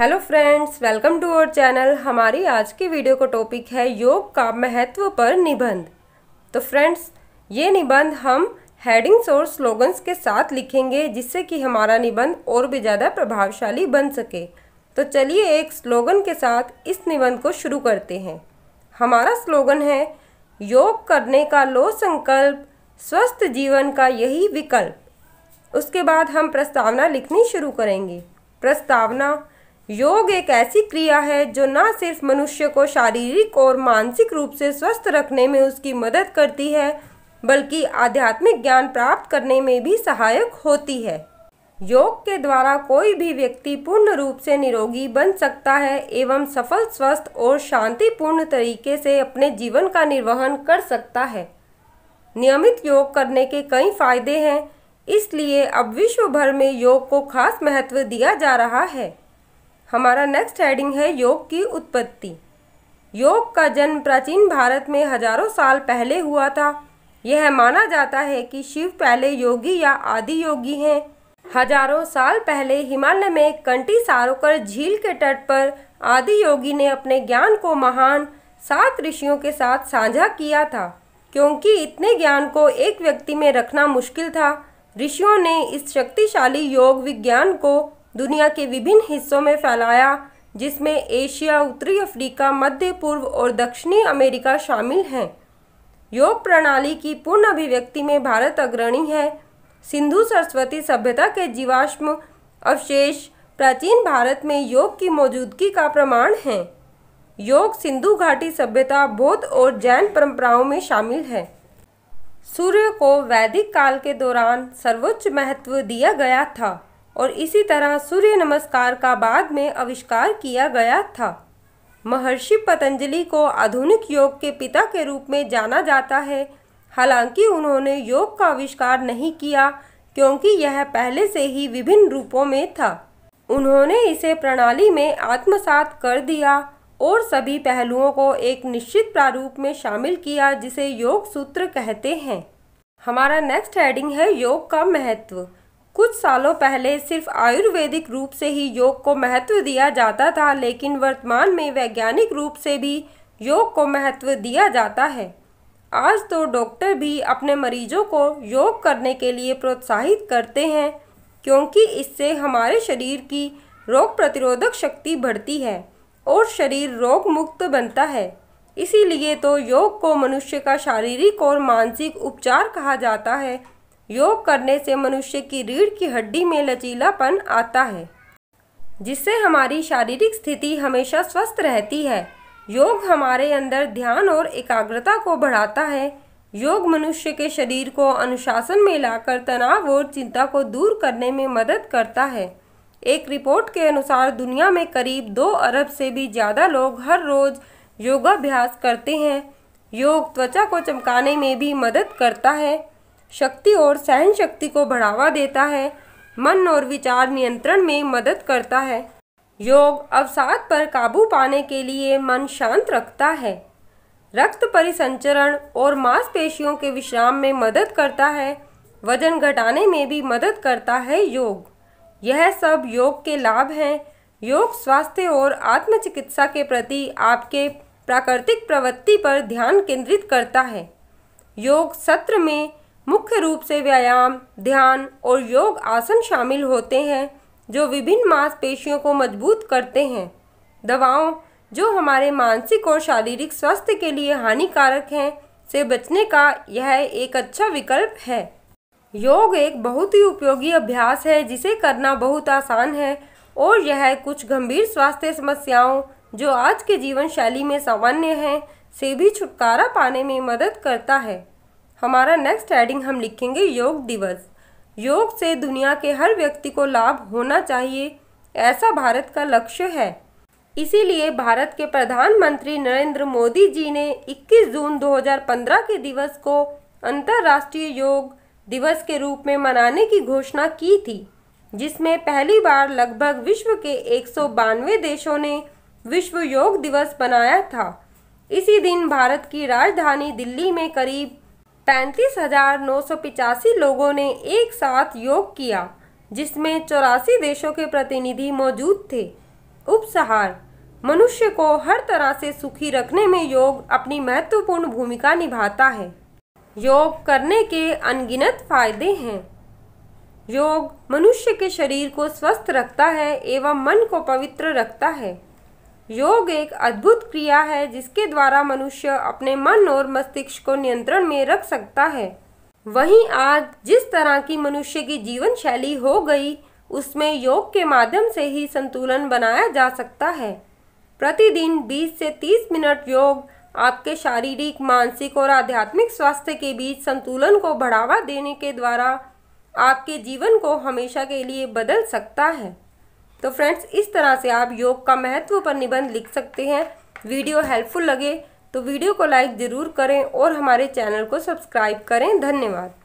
hello friends welcome to our channel हमारी आज की वीडियो का टॉपिक है योग का महत्व पर निबंध तो फ्रेंड्स ये निबंध हम हेडिंग्स और स्लोगन्स के साथ लिखेंगे जिससे कि हमारा निबंध और भी ज़्यादा प्रभावशाली बन सके तो चलिए एक स्लोगन के साथ इस निबंध को शुरू करते हैं हमारा स्लोगन है योग करने का लो संकल्प स्वस्थ जीवन का यही विकल्प उसके बाद हम प्रस्तावना लिखनी शुरू करेंगे प्रस्तावना योग एक ऐसी क्रिया है जो न सिर्फ मनुष्य को शारीरिक और मानसिक रूप से स्वस्थ रखने में उसकी मदद करती है बल्कि आध्यात्मिक ज्ञान प्राप्त करने में भी सहायक होती है योग के द्वारा कोई भी व्यक्ति पूर्ण रूप से निरोगी बन सकता है एवं सफल स्वस्थ और शांतिपूर्ण तरीके से अपने जीवन का निर्वहन कर सकता है नियमित योग करने के कई फायदे हैं इसलिए अब विश्व भर में योग को खास महत्व दिया जा रहा है हमारा नेक्स्ट हेडिंग है योग की उत्पत्ति योग का जन्म प्राचीन भारत में हजारों साल पहले हुआ था यह माना जाता है कि शिव पहले योगी या आदि योगी हैं हजारों साल पहले हिमालय में कंटी सारोकर झील के तट पर आदि योगी ने अपने ज्ञान को महान सात ऋषियों के साथ साझा किया था क्योंकि इतने ज्ञान को एक व्यक्ति में रखना मुश्किल था ऋषियों ने इस शक्तिशाली योग विज्ञान को दुनिया के विभिन्न हिस्सों में फैलाया जिसमें एशिया उत्तरी अफ्रीका मध्य पूर्व और दक्षिणी अमेरिका शामिल हैं योग प्रणाली की पूर्ण अभिव्यक्ति में भारत अग्रणी है सिंधु सरस्वती सभ्यता के जीवाश्म अवशेष प्राचीन भारत में योग की मौजूदगी का प्रमाण है योग सिंधु घाटी सभ्यता बौद्ध और जैन परंपराओं में शामिल है सूर्य को वैदिक काल के दौरान सर्वोच्च महत्व दिया गया था और इसी तरह सूर्य नमस्कार का बाद में आविष्कार किया गया था महर्षि पतंजलि को आधुनिक योग के पिता के रूप में जाना जाता है हालांकि उन्होंने योग का आविष्कार नहीं किया क्योंकि यह पहले से ही विभिन्न रूपों में था उन्होंने इसे प्रणाली में आत्मसात कर दिया और सभी पहलुओं को एक निश्चित प्रारूप में शामिल किया जिसे योग सूत्र कहते हैं हमारा नेक्स्ट हेडिंग है योग का महत्व कुछ सालों पहले सिर्फ आयुर्वेदिक रूप से ही योग को महत्व दिया जाता था लेकिन वर्तमान में वैज्ञानिक रूप से भी योग को महत्व दिया जाता है आज तो डॉक्टर भी अपने मरीजों को योग करने के लिए प्रोत्साहित करते हैं क्योंकि इससे हमारे शरीर की रोग प्रतिरोधक शक्ति बढ़ती है और शरीर रोग मुक्त बनता है इसीलिए तो योग को मनुष्य का शारीरिक और मानसिक उपचार कहा जाता है योग करने से मनुष्य की रीढ़ की हड्डी में लचीलापन आता है जिससे हमारी शारीरिक स्थिति हमेशा स्वस्थ रहती है योग हमारे अंदर ध्यान और एकाग्रता को बढ़ाता है योग मनुष्य के शरीर को अनुशासन में लाकर तनाव और चिंता को दूर करने में मदद करता है एक रिपोर्ट के अनुसार दुनिया में करीब दो अरब से भी ज़्यादा लोग हर रोज़ योगाभ्यास करते हैं योग त्वचा को चमकाने में भी मदद करता है शक्ति और सहन शक्ति को बढ़ावा देता है मन और विचार नियंत्रण में मदद करता है योग अवसाद पर काबू पाने के लिए मन शांत रखता है रक्त परिसंचरण और मांसपेशियों के विश्राम में मदद करता है वजन घटाने में भी मदद करता है योग यह सब योग के लाभ हैं योग स्वास्थ्य और आत्मचिकित्सा के प्रति आपके प्राकृतिक प्रवृत्ति पर ध्यान केंद्रित करता है योग सत्र में मुख्य रूप से व्यायाम ध्यान और योग आसन शामिल होते हैं जो विभिन्न मांसपेशियों को मजबूत करते हैं दवाओं जो हमारे मानसिक और शारीरिक स्वास्थ्य के लिए हानिकारक हैं से बचने का यह एक अच्छा विकल्प है योग एक बहुत ही उपयोगी अभ्यास है जिसे करना बहुत आसान है और यह कुछ गंभीर स्वास्थ्य समस्याओं जो आज के जीवन शैली में सामान्य हैं से भी छुटकारा पाने में मदद करता है हमारा नेक्स्ट हेडिंग हम लिखेंगे योग दिवस योग से दुनिया के हर व्यक्ति को लाभ होना चाहिए ऐसा भारत का लक्ष्य है इसीलिए भारत के प्रधानमंत्री नरेंद्र मोदी जी ने 21 जून 2015 के दिवस को अंतर्राष्ट्रीय योग दिवस के रूप में मनाने की घोषणा की थी जिसमें पहली बार लगभग विश्व के एक देशों ने विश्व योग दिवस बनाया था इसी दिन भारत की राजधानी दिल्ली में करीब पैंतीस हजार नौ सौ पिचासी लोगों ने एक साथ योग किया जिसमें चौरासी देशों के प्रतिनिधि मौजूद थे उपसहार मनुष्य को हर तरह से सुखी रखने में योग अपनी महत्वपूर्ण भूमिका निभाता है योग करने के अनगिनत फायदे हैं योग मनुष्य के शरीर को स्वस्थ रखता है एवं मन को पवित्र रखता है योग एक अद्भुत क्रिया है जिसके द्वारा मनुष्य अपने मन और मस्तिष्क को नियंत्रण में रख सकता है वहीं आज जिस तरह की मनुष्य की जीवन शैली हो गई उसमें योग के माध्यम से ही संतुलन बनाया जा सकता है प्रतिदिन 20 से 30 मिनट योग आपके शारीरिक मानसिक और आध्यात्मिक स्वास्थ्य के बीच संतुलन को बढ़ावा देने के द्वारा आपके जीवन को हमेशा के लिए बदल सकता है तो फ्रेंड्स इस तरह से आप योग का महत्व पर निबंध लिख सकते हैं वीडियो हेल्पफुल लगे तो वीडियो को लाइक ज़रूर करें और हमारे चैनल को सब्सक्राइब करें धन्यवाद